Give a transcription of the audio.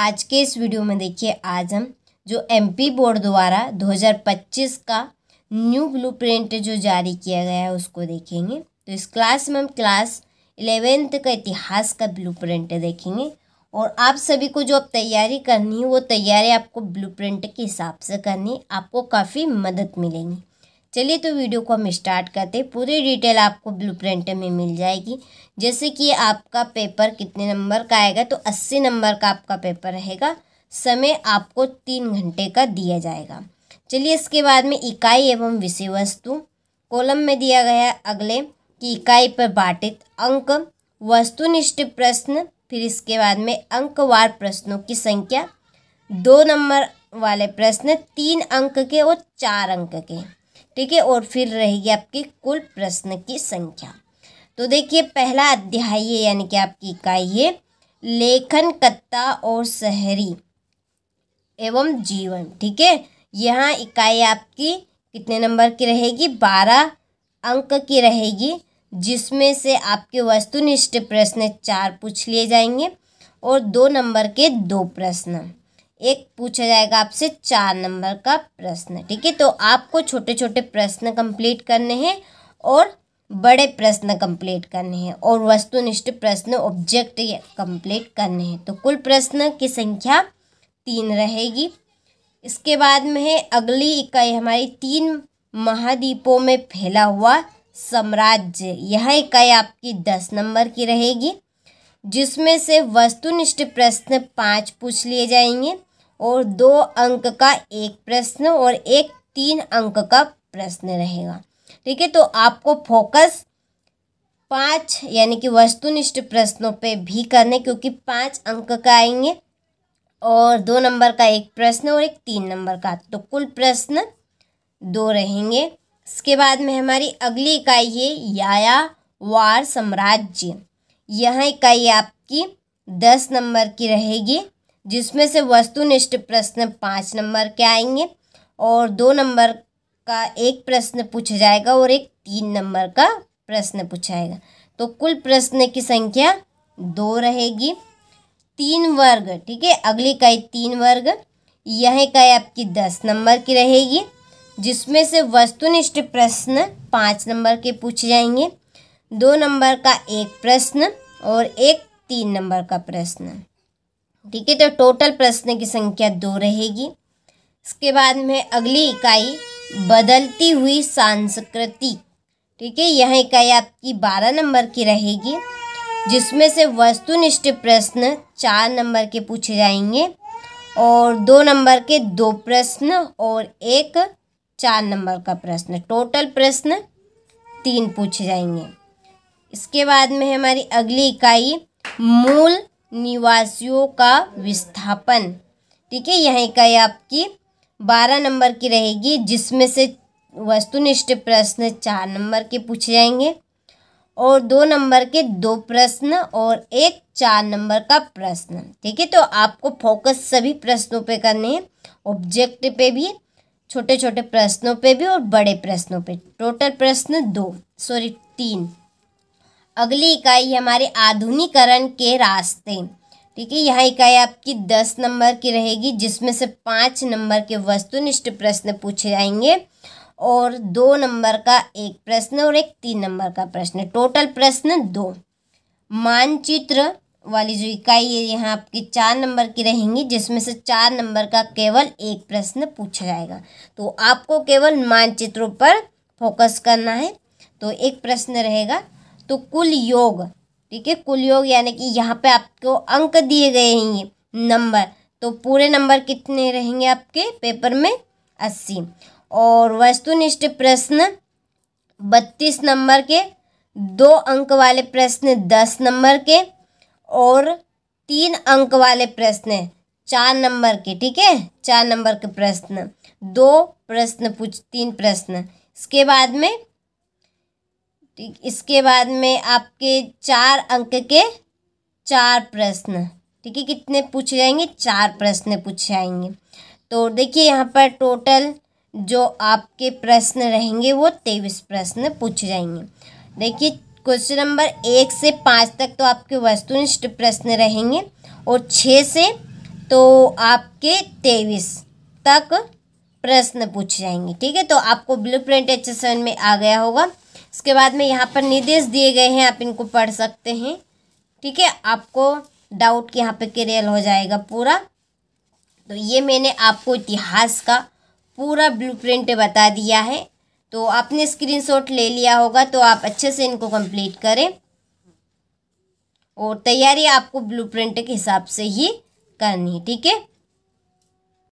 आज के इस वीडियो में देखिए आज हम जो एमपी बोर्ड द्वारा 2025 का न्यू ब्लूप्रिंट जो जारी किया गया है उसको देखेंगे तो इस क्लास में हम क्लास इलेवेंथ का इतिहास का प्रिंट देखेंगे और आप सभी को जो अब तैयारी करनी है वो तैयारी आपको ब्लूप्रिंट के हिसाब से करनी आपको काफ़ी मदद मिलेगी चलिए तो वीडियो को हम स्टार्ट करते पूरी डिटेल आपको ब्लूप्रिंट में मिल जाएगी जैसे कि आपका पेपर कितने नंबर का आएगा तो अस्सी नंबर का आपका पेपर रहेगा समय आपको तीन घंटे का दिया जाएगा चलिए इसके बाद में इकाई एवं विषय वस्तु कॉलम में दिया गया अगले की इकाई पर बाटित अंक वस्तुनिष्ठ प्रश्न फिर इसके बाद में अंकवार प्रश्नों की संख्या दो नंबर वाले प्रश्न तीन अंक के और चार अंक के ठीक है और फिर रहेगी आपकी कुल प्रश्न की संख्या तो देखिए पहला अध्याय है यानी कि आपकी इकाई है लेखन कत्ता और शहरी एवं जीवन ठीक है यहाँ इकाई आपकी कितने नंबर की रहेगी बारह अंक की रहेगी जिसमें से आपके वस्तुनिष्ठ प्रश्न चार पूछ लिए जाएंगे और दो नंबर के दो प्रश्न एक पूछा जाएगा आपसे चार नंबर का प्रश्न ठीक है तो आपको छोटे छोटे प्रश्न कंप्लीट करने हैं और बड़े प्रश्न कंप्लीट करने हैं और वस्तुनिष्ठ प्रश्न ऑब्जेक्ट कंप्लीट करने हैं तो कुल प्रश्न की संख्या तीन रहेगी इसके बाद में है अगली इकाई हमारी तीन महाद्वीपों में फैला हुआ साम्राज्य यह इकाई आपकी दस नंबर की रहेगी जिसमें से वस्तुनिष्ठ प्रश्न पाँच पूछ लिए जाएंगे और दो अंक का एक प्रश्न और एक तीन अंक का प्रश्न रहेगा ठीक है तो आपको फोकस पाँच यानी कि वस्तुनिष्ठ प्रश्नों पे भी करने क्योंकि पाँच अंक का आएंगे और दो नंबर का एक प्रश्न और एक तीन नंबर का तो कुल प्रश्न दो रहेंगे इसके बाद में हमारी अगली इकाई है वार साम्राज्य यह इकाई आपकी दस नंबर की रहेगी जिसमें से वस्तुनिष्ठ प्रश्न पाँच नंबर के आएंगे और दो नंबर का एक प्रश्न पूछा जाएगा और एक तीन नंबर का प्रश्न पूछाएगा तो कुल प्रश्न की संख्या दो रहेगी तीन वर्ग ठीक है अगली इकाई तीन वर्ग यह इकाई आपकी दस नंबर की रहेगी जिसमें से वस्तुनिष्ठ प्रश्न पाँच नंबर के पूछे जाएंगे दो नंबर का एक प्रश्न और एक तीन नंबर का प्रश्न ठीक है तो टोटल प्रश्न की संख्या दो रहेगी इसके बाद में अगली इकाई बदलती हुई सांस्कृति ठीक है यह इकाई आपकी बारह नंबर की रहेगी जिसमें से वस्तुनिष्ठ प्रश्न चार नंबर के पूछे जाएंगे और दो नंबर के दो प्रश्न और एक चार नंबर का प्रश्न टोटल प्रश्न तीन पूछे जाएंगे इसके बाद में हमारी अगली इकाई मूल निवासियों का विस्थापन ठीक है यहीं का यह आपकी बारह नंबर की रहेगी जिसमें से वस्तुनिष्ठ प्रश्न चार नंबर के पूछे जाएंगे और दो नंबर के दो प्रश्न और एक चार नंबर का प्रश्न ठीक है तो आपको फोकस सभी प्रश्नों पे करने हैं ऑब्जेक्ट पे भी छोटे छोटे प्रश्नों पे भी और बड़े प्रश्नों पे टोटल प्रश्न दो सॉरी तीन अगली इकाई हमारे आधुनिकरण के रास्ते ठीक है यहाँ इकाई आपकी दस नंबर की रहेगी जिसमें से पाँच नंबर के वस्तुनिष्ठ प्रश्न पूछे जाएंगे और दो नंबर का एक प्रश्न और एक तीन नंबर का प्रश्न टोटल प्रश्न दो मानचित्र वाली जो इकाई है यहाँ आपकी चार नंबर की रहेंगी जिसमें से चार नंबर का केवल एक प्रश्न पूछा जाएगा तो आपको केवल मानचित्रों पर फोकस करना है तो एक प्रश्न रहेगा तो कुल योग ठीक है कुल योग यानी कि यहाँ पे आपको अंक दिए गए हैं ये नंबर तो पूरे नंबर कितने रहेंगे आपके पेपर में अस्सी और वस्तुनिष्ठ प्रश्न बत्तीस नंबर के दो अंक वाले प्रश्न दस नंबर के और तीन अंक वाले प्रश्न चार नंबर के ठीक है चार नंबर के प्रश्न दो प्रश्न पूछ तीन प्रश्न इसके बाद में ठीक इसके बाद में आपके चार अंक के चार प्रश्न ठीक है कितने पूछे जाएंगे चार प्रश्न पूछे जाएंगे तो देखिए यहाँ पर टोटल जो आपके प्रश्न रहेंगे वो तेईस प्रश्न पूछे जाएंगे देखिए क्वेश्चन नंबर एक से पाँच तक तो आपके वस्तुनिष्ठ प्रश्न रहेंगे और छः से तो आपके तेईस तक प्रश्न पूछे जाएंगे ठीक है तो आपको ब्लू प्रिंट एच में आ गया होगा उसके बाद में यहाँ पर निर्देश दिए गए हैं आप इनको पढ़ सकते हैं ठीक है आपको डाउट यहाँ पे क्लियर हो जाएगा पूरा तो ये मैंने आपको इतिहास का पूरा ब्लूप्रिंट बता दिया है तो आपने स्क्रीनशॉट ले लिया होगा तो आप अच्छे से इनको कंप्लीट करें और तैयारी आपको ब्लूप्रिंट के हिसाब से ही करनी है ठीक है